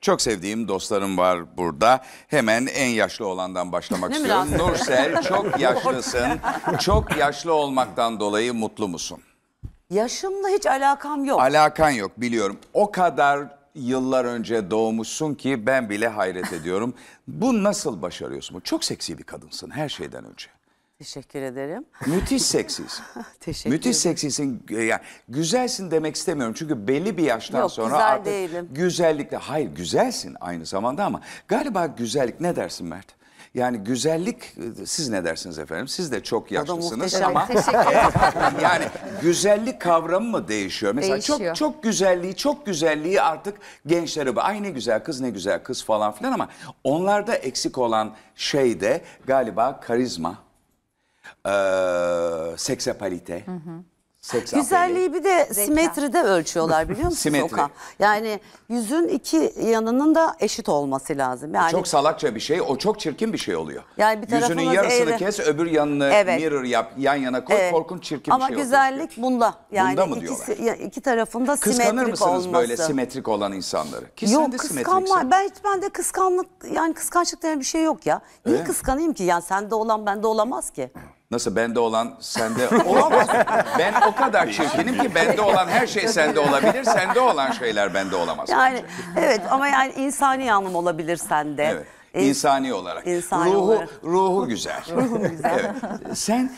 Çok sevdiğim dostlarım var burada. Hemen en yaşlı olandan başlamak istiyorum. Nursel çok yaşlısın. çok yaşlı olmaktan dolayı mutlu musun? Yaşımla hiç alakam yok. Alakan yok biliyorum. O kadar yıllar önce doğmuşsun ki ben bile hayret ediyorum. Bu nasıl başarıyorsun? Çok seksi bir kadınsın her şeyden önce. Teşekkür ederim. Müthiş seksiz. Teşekkür Müthiş ederim. seksisin. Ee, yani güzelsin demek istemiyorum. Çünkü belli bir yaştan Yok, sonra güzel artık değilim. güzellikle hayır güzelsin aynı zamanda ama galiba güzellik ne dersin Mert? Yani güzellik siz ne dersiniz efendim? Siz de çok yaşlısınız muhteşem. ama yani güzellik kavramı mı değişiyor? Mesela Değişiyor. çok çok güzelliği, çok güzelliği artık gençlere bu. Ay güzel kız, ne güzel kız falan filan ama onlarda eksik olan şey de galiba karizma. Ee, seksapalite. Hı hı. Seks Güzelliği bir de Zeka. simetride ölçüyorlar biliyor musun Simetri. Okan? Yani yüzün iki yanının da eşit olması lazım. Yani Çok salakça bir şey. O çok çirkin bir şey oluyor. Yani bir Yüzünün yarısını eğri. kes, öbür yanını Evet. mirror yap, yan yana koy. Evet. Korkunç çirkin Ama bir şey oluyor. güzellik bunda. Yani Bunda mı ikisi, ya- iki tarafında Kıskanır simetrik mısınız böyle simetrik olan insanları? Ki Yok kıskanma. simetriksin. Ben, ben de kıskanlık yani kıskançlık denen bir şey yok ya. Niye Öyle kıskanayım ki? Yani sende olan bende olamaz ki. Nasıl bende olan sende olamaz. ben o kadar çirkinim ki bende olan her şey sende olabilir. Sende olan şeyler bende olamaz. Yani evet ama yani insani anlam olabilir sende. Evet. İnsani olarak. İnsani ruhu olarak. ruhu güzel. Ruhu güzel. evet. Sen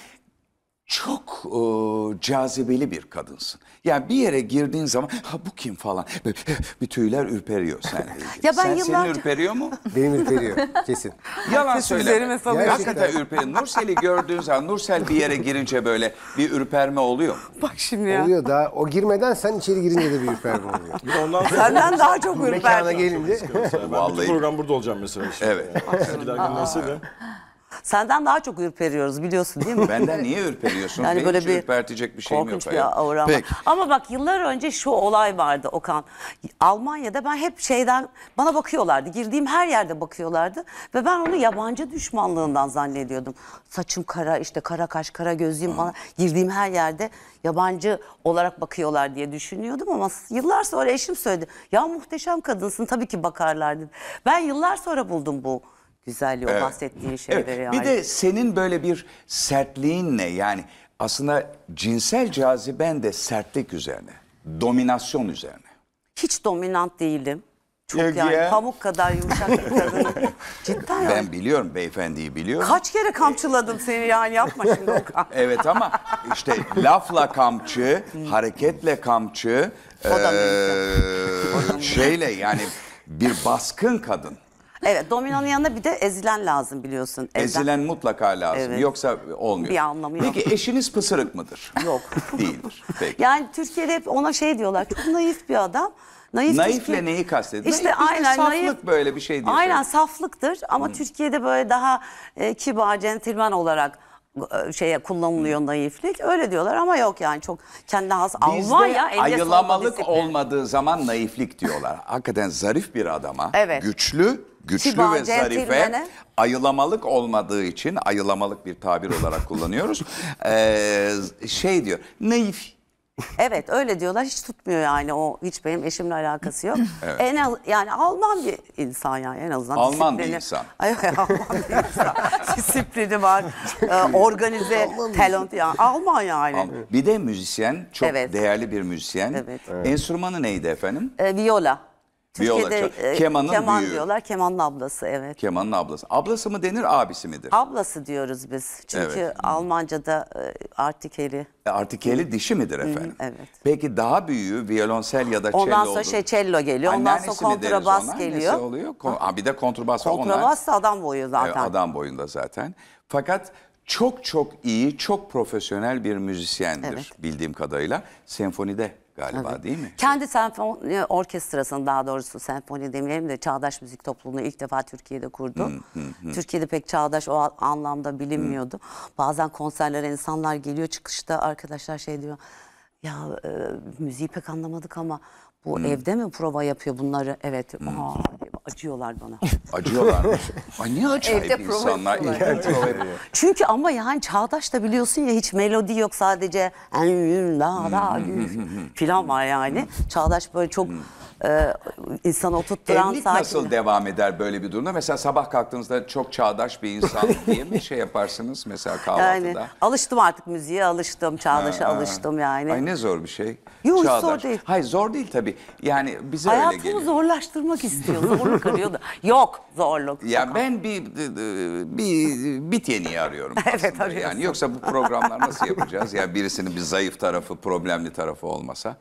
çok e, cazibeli bir kadınsın. Yani bir yere girdiğin zaman ha bu kim falan. Eh, bir tüyler ürperiyor sen. ya ben sen, yıllarca... Senin ürperiyor mu? Benim ürperiyor kesin. Yalan söyle. Hakikaten ürperiyor. Nursel'i gördüğün zaman Nursel bir yere girince böyle bir ürperme oluyor mu? Bak şimdi ya. Oluyor da o girmeden sen içeri girince de bir ürperme oluyor. Bir ondan sonra Senden daha çok ürperme. Mekana gelince. Vallahi. Ben bütün program burada olacağım mesela. Şimdi. Evet. Yani. Siz bir Senden daha çok ürperiyoruz biliyorsun değil mi? Benden niye ürperiyorsun? Yani Benim böyle bir ürpertecek bir şeyim yok. bir aura Ama bak yıllar önce şu olay vardı Okan. Almanya'da ben hep şeyden bana bakıyorlardı. Girdiğim her yerde bakıyorlardı. Ve ben onu yabancı düşmanlığından zannediyordum. Saçım kara işte kara kaş kara gözlüğüm bana girdiğim her yerde yabancı olarak bakıyorlar diye düşünüyordum ama yıllar sonra eşim söyledi. Ya muhteşem kadınsın tabii ki bakarlar Ben yıllar sonra buldum bu güzelliği, o bahsettiği şeyleri. Evet. Bir de senin böyle bir sertliğin ne? Yani aslında cinsel caziben de sertlik üzerine, dominasyon üzerine. Hiç dominant değilim. Çok yani pamuk kadar yumuşak bir kadınım. Cidden Ben biliyorum beyefendiyi biliyorum. Kaç kere kamçıladım seni yani yapma şimdi o kadar. Evet ama işte lafla kamçı, hareketle kamçı, O şeyle yani bir baskın kadın. Evet dominonun yanında bir de ezilen lazım biliyorsun. Evden. Ezilen mutlaka lazım. Evet. Yoksa olmuyor. Bir anlamı yok. Peki eşiniz pısırık mıdır? Yok. Değildir. Peki. Yani Türkiye'de hep ona şey diyorlar. Çok naif bir adam. Naif Naifle Türkiye... neyi kastediyorsun? İşte naif, aynen saflık naif, böyle bir şey diyor. Aynen saflıktır ama hmm. Türkiye'de böyle daha e, kibar, centilmen olarak e, şeye kullanılıyor naiflik. Öyle diyorlar ama yok yani çok kendine has Bizde Almanya Bizde ayılamalık olmadığı zaman naiflik diyorlar. Hakikaten zarif bir adama, evet. güçlü, güçlü Tiba, ve zarife tirmene. ayılamalık olmadığı için ayılamalık bir tabir olarak kullanıyoruz. ee, şey diyor, naif Evet öyle diyorlar hiç tutmuyor yani o hiç benim eşimle alakası yok. Evet. En az, yani Alman bir insan yani en azından. Alman bir insan. Ay, Alman bir insan. Disiplini var, e, organize, talent yani Alman yani. Bir de müzisyen, çok Evet. değerli bir müzisyen. Evet. Enstrümanı neydi efendim? E, viola. Türkiye'de e, Keman'ın Keman büyüğü. diyorlar. Keman'ın ablası evet. Keman'ın ablası. Ablası mı denir abisi midir? Ablası diyoruz biz. Çünkü Evet. Hmm. Almanca'da e, artikeli. E, artikeli dişi midir hmm, efendim? evet. Peki daha büyüğü violonsel ya da cello Ondan sonra olur. şey cello geliyor. Ondan Anneannesi sonra mi deriz kontrabas Nesi geliyor. oluyor? Kon- Ha, bir de kontrabas var. Onlar- adam boyu zaten. Adam boyunda zaten. Fakat çok çok iyi, çok profesyonel bir müzisyendir Evet. bildiğim kadarıyla. Senfonide galiba evet. değil mi? Kendi senfoni orkestrasını daha doğrusu senfoni demeyelim de çağdaş müzik topluluğunu ilk defa Türkiye'de kurdu. Hı, hı, hı. Türkiye'de pek çağdaş o anlamda bilinmiyordu. Hı. Bazen konserlere insanlar geliyor çıkışta arkadaşlar şey diyor ya e, müziği pek anlamadık ama bu hmm. evde mi prova yapıyor bunları? Evet. Hmm. Aa, acıyorlar bana. Acıyorlar mı? Ay niye acayip Evde insanlar. yapıyorlar. Çünkü ama yani çağdaş da biliyorsun ya hiç melodi yok sadece en yün la la hmm, hmm, yün hmm, filan var yani. Çağdaş böyle çok e, insanı oturtturan Evlilik nasıl devam eder böyle bir durumda? Mesela sabah kalktığınızda çok çağdaş bir insan diye mi şey yaparsınız mesela kahvaltıda? Yani alıştım artık müziğe alıştım, çağdaşa Ha, ha. alıştım yani. Ay ne zor bir şey. Yok, zor değil. Hayır zor değil tabii. Yani bize öyle Hayatımı zorlaştırmak istiyor. kalbimi kırıyordu. Yok zorluk. Ya sakal. ben bir bir bit yeniği arıyorum. evet arıyorsun. Yani yoksa bu programlar nasıl yapacağız? ya yani birisinin bir zayıf tarafı, problemli tarafı olmasa.